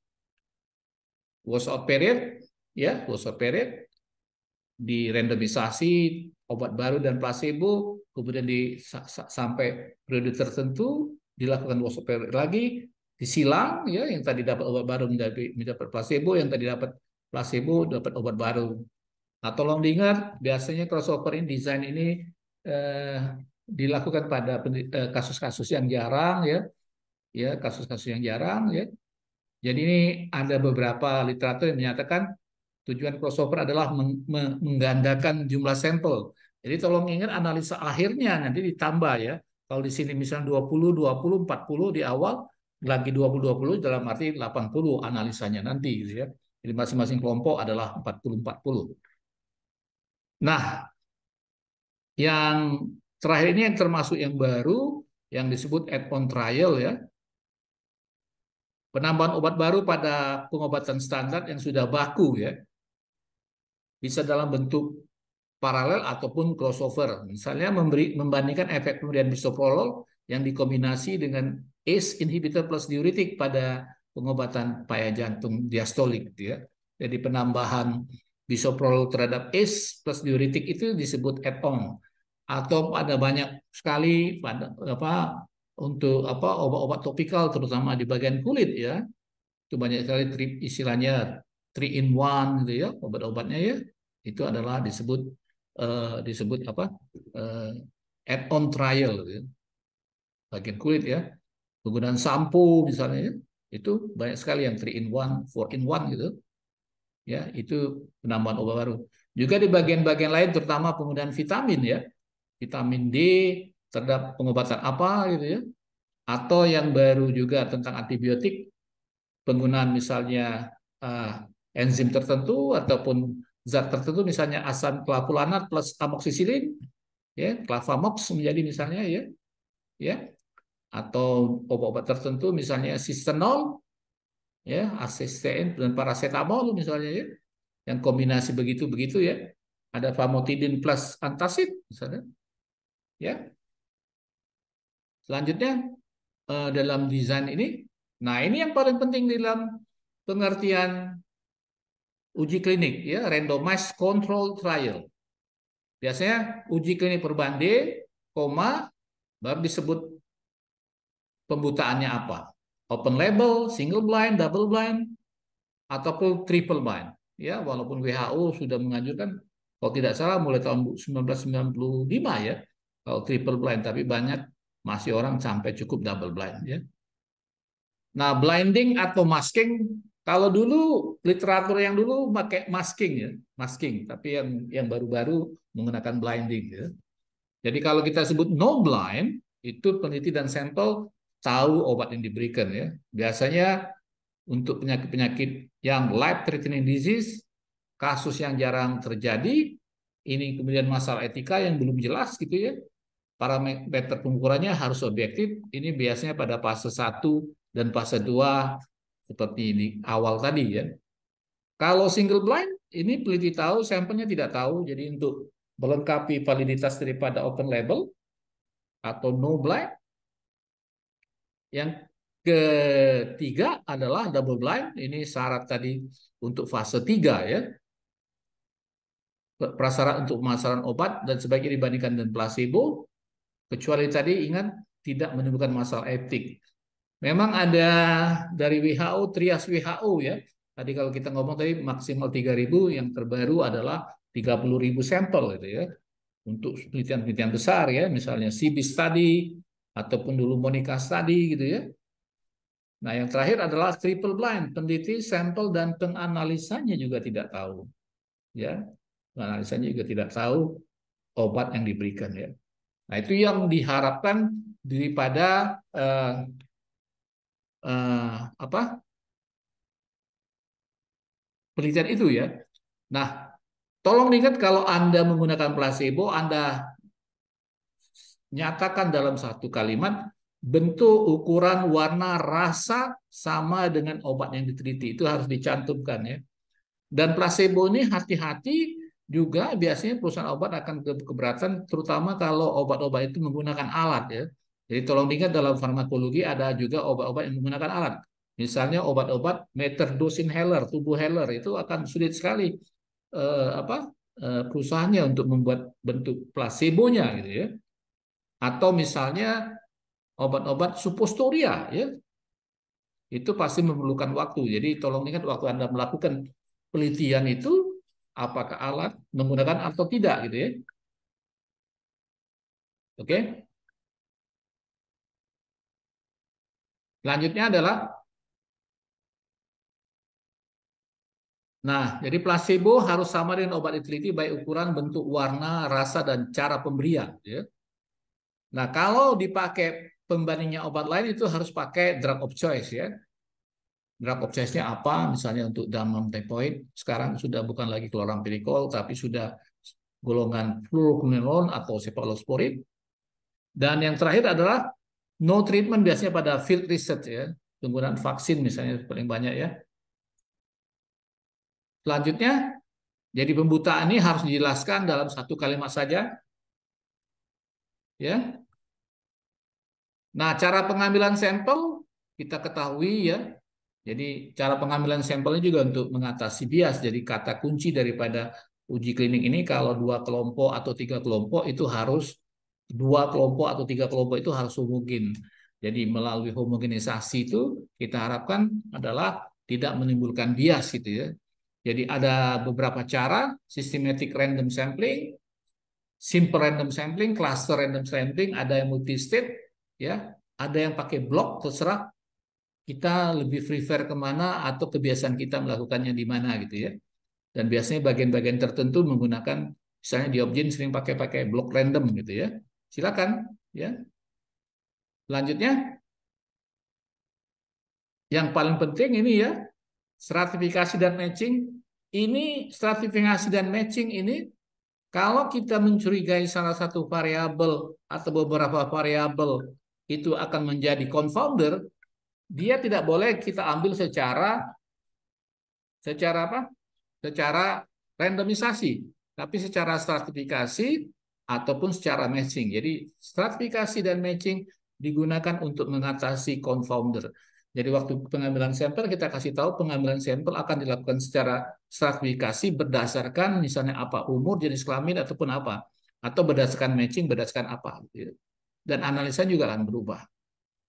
was operated period ya was period di randomisasi obat baru dan placebo kemudian di sampai periode tertentu dilakukan was operated period lagi disilang ya yang tadi dapat obat baru menjadi mendapat placebo yang tadi dapat placebo dapat obat baru nah tolong diingat biasanya crossover ini desain ini eh, dilakukan pada eh, kasus-kasus yang jarang ya ya kasus-kasus yang jarang ya. Jadi ini ada beberapa literatur yang menyatakan tujuan crossover adalah meng meng menggandakan jumlah sampel. Jadi tolong ingat analisa akhirnya nanti ditambah ya. Kalau di sini misalnya 20, 20, 40 di awal, lagi 20, 20 dalam arti 80 analisanya nanti gitu ya. Jadi masing-masing kelompok adalah 40, 40. Nah, yang terakhir ini yang termasuk yang baru yang disebut add-on trial ya. Penambahan obat baru pada pengobatan standar yang sudah baku ya. Bisa dalam bentuk paralel ataupun crossover. Misalnya memberi, membandingkan efek pemberian bisoprolol yang dikombinasi dengan ACE inhibitor plus diuretik pada pengobatan paya jantung diastolik gitu ya. Jadi penambahan bisoprolol terhadap ACE plus diuretik itu disebut add-on atau ada banyak sekali pada apa untuk apa obat-obat topikal terutama di bagian kulit ya itu banyak sekali tri, istilahnya three in one gitu ya obat-obatnya ya itu adalah disebut uh, disebut apa uh, eh, add on trial gitu. Ya. bagian kulit ya penggunaan sampo misalnya ya, itu banyak sekali yang three in one four in one gitu ya itu penambahan obat baru juga di bagian-bagian lain terutama penggunaan vitamin ya vitamin D terhadap pengobatan apa gitu ya atau yang baru juga tentang antibiotik penggunaan misalnya uh, enzim tertentu ataupun zat tertentu misalnya asam klavulanat plus amoxicillin ya klavamox menjadi misalnya ya ya atau obat-obat tertentu misalnya sistenol ya asisten dan paracetamol misalnya ya yang kombinasi begitu-begitu ya ada famotidin plus antasid misalnya ya Selanjutnya eh, dalam desain ini, nah ini yang paling penting dalam pengertian uji klinik ya, randomized control trial. Biasanya uji klinik perbanding, koma baru disebut pembutaannya apa. Open label, single blind, double blind ataupun triple blind. Ya, walaupun WHO sudah menganjurkan kalau tidak salah mulai tahun 1995 ya, kalau triple blind tapi banyak masih orang sampai cukup double blind ya. Nah, blinding atau masking kalau dulu literatur yang dulu pakai masking ya, masking, tapi yang yang baru-baru menggunakan blinding ya. Jadi kalau kita sebut no blind itu peneliti dan sampel tahu obat yang diberikan ya. Biasanya untuk penyakit-penyakit yang life threatening disease, kasus yang jarang terjadi, ini kemudian masalah etika yang belum jelas gitu ya parameter pengukurannya harus objektif. Ini biasanya pada fase 1 dan fase 2 seperti ini awal tadi ya. Kalau single blind ini peliti tahu sampelnya tidak tahu. Jadi untuk melengkapi validitas daripada open label atau no blind. Yang ketiga adalah double blind. Ini syarat tadi untuk fase 3 ya. Prasyarat untuk pemasaran obat dan sebagainya dibandingkan dengan placebo. Kecuali tadi ingat tidak menimbulkan masalah etik. Memang ada dari WHO, trias WHO ya. Tadi kalau kita ngomong tadi maksimal 3.000, yang terbaru adalah 30.000 sampel gitu ya. Untuk penelitian-penelitian besar ya, misalnya CB study ataupun dulu Monica study gitu ya. Nah, yang terakhir adalah triple blind, peneliti sampel dan penganalisanya juga tidak tahu. Ya. Penganalisanya juga tidak tahu obat yang diberikan ya. Nah, itu yang diharapkan daripada eh, eh, apa? penelitian itu ya. Nah, tolong ingat kalau Anda menggunakan placebo, Anda nyatakan dalam satu kalimat bentuk, ukuran, warna, rasa sama dengan obat yang diteliti. Itu harus dicantumkan ya. Dan placebo ini hati-hati juga biasanya perusahaan obat akan keberatan terutama kalau obat-obat itu menggunakan alat ya. Jadi tolong diingat dalam farmakologi ada juga obat-obat yang menggunakan alat. Misalnya obat-obat meterdose inhaler, tubuh heller itu akan sulit sekali eh, apa eh, perusahaannya untuk membuat bentuk placebonya gitu ya. Atau misalnya obat-obat supostoria ya. Itu pasti memerlukan waktu. Jadi tolong ingat waktu Anda melakukan penelitian itu apakah alat menggunakan atau tidak gitu ya. Oke. Lanjutnya adalah Nah, jadi placebo harus sama dengan obat diteliti baik ukuran, bentuk, warna, rasa, dan cara pemberian. Ya. Nah, kalau dipakai pembandingnya obat lain itu harus pakai drug of choice ya draft obsesnya apa, misalnya untuk damam tempoid, sekarang sudah bukan lagi klorampinikol, tapi sudah golongan fluoroquinolon atau cephalosporin. Dan yang terakhir adalah no treatment biasanya pada field research ya, penggunaan vaksin misalnya paling banyak ya. Selanjutnya, jadi pembutaan ini harus dijelaskan dalam satu kalimat saja. Ya. Nah, cara pengambilan sampel kita ketahui ya jadi cara pengambilan sampelnya juga untuk mengatasi bias. Jadi kata kunci daripada uji klinik ini kalau dua kelompok atau tiga kelompok itu harus dua kelompok atau tiga kelompok itu harus homogen. Jadi melalui homogenisasi itu kita harapkan adalah tidak menimbulkan bias gitu ya. Jadi ada beberapa cara, systematic random sampling, simple random sampling, cluster random sampling, ada yang multi state ya, ada yang pakai blok terserah kita lebih prefer kemana atau kebiasaan kita melakukannya di mana gitu ya. Dan biasanya bagian-bagian tertentu menggunakan misalnya di objin sering pakai-pakai blok random gitu ya. Silakan ya. Selanjutnya yang paling penting ini ya stratifikasi dan matching. Ini stratifikasi dan matching ini kalau kita mencurigai salah satu variabel atau beberapa variabel itu akan menjadi confounder, dia tidak boleh kita ambil secara secara apa? Secara randomisasi, tapi secara stratifikasi ataupun secara matching. Jadi stratifikasi dan matching digunakan untuk mengatasi confounder. Jadi waktu pengambilan sampel kita kasih tahu pengambilan sampel akan dilakukan secara stratifikasi berdasarkan misalnya apa umur, jenis kelamin ataupun apa atau berdasarkan matching berdasarkan apa dan analisa juga akan berubah.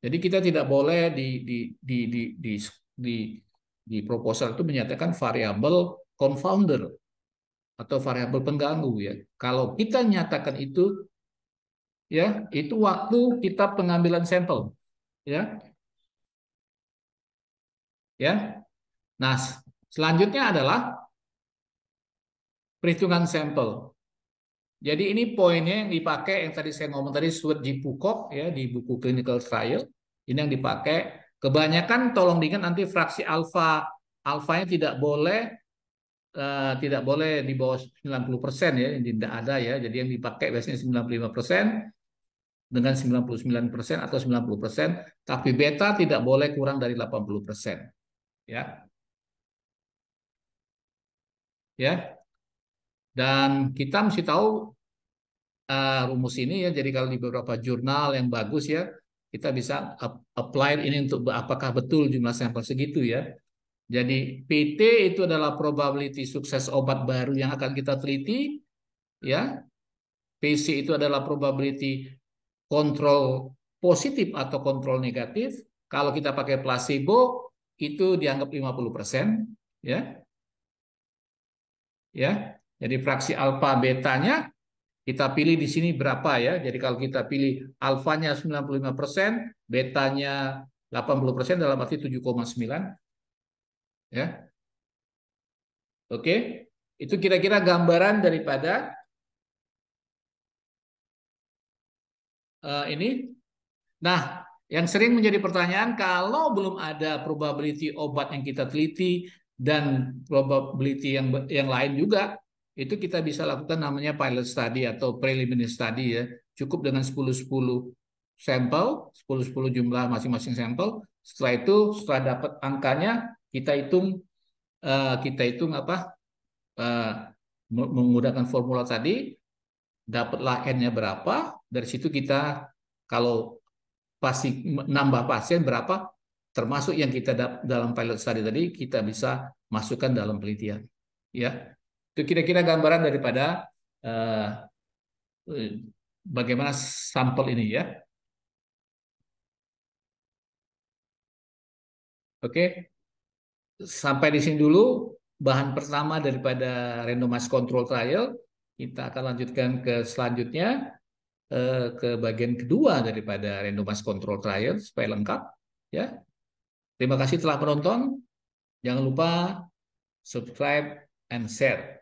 Jadi kita tidak boleh di di di di di, di, di proposal itu menyatakan variabel confounder atau variabel pengganggu ya. Kalau kita nyatakan itu ya, itu waktu kita pengambilan sampel ya. Ya. Nah, selanjutnya adalah perhitungan sampel. Jadi ini poinnya yang dipakai yang tadi saya ngomong tadi Stuart G. Pukok ya di buku Clinical Trial ini yang dipakai. Kebanyakan tolong diingat nanti fraksi alfa alfanya tidak boleh uh, tidak boleh di bawah 90% persen ya tidak ada ya. Jadi yang dipakai biasanya 95% persen dengan 99% persen atau 90%, persen. tapi beta tidak boleh kurang dari 80%. persen Ya. Ya, dan kita mesti tahu uh, rumus ini ya. Jadi kalau di beberapa jurnal yang bagus ya, kita bisa apply ini untuk apakah betul jumlah sampel segitu ya. Jadi PT itu adalah probability sukses obat baru yang akan kita teliti ya. PC itu adalah probability kontrol positif atau kontrol negatif. Kalau kita pakai placebo itu dianggap 50% ya. Ya. Jadi fraksi alfa betanya kita pilih di sini berapa ya. Jadi kalau kita pilih alfanya 95%, betanya 80% dalam arti 7,9. Ya. Oke. Itu kira-kira gambaran daripada uh, ini. Nah, yang sering menjadi pertanyaan kalau belum ada probability obat yang kita teliti dan probability yang yang lain juga itu kita bisa lakukan namanya pilot study atau preliminary study ya. Cukup dengan 10-10 sampel, 10-10 jumlah masing-masing sampel. Setelah itu setelah dapat angkanya kita hitung eh, kita hitung apa? Uh, menggunakan formula tadi dapatlah n-nya berapa, dari situ kita kalau pasti nambah pasien berapa termasuk yang kita dalam pilot study tadi kita bisa masukkan dalam penelitian ya itu kira-kira gambaran daripada uh, bagaimana sampel ini ya. Oke, sampai di sini dulu bahan pertama daripada randomized control trial. Kita akan lanjutkan ke selanjutnya eh, ke bagian kedua daripada randomized control trial supaya lengkap ya. Terima kasih telah menonton. Jangan lupa subscribe and share.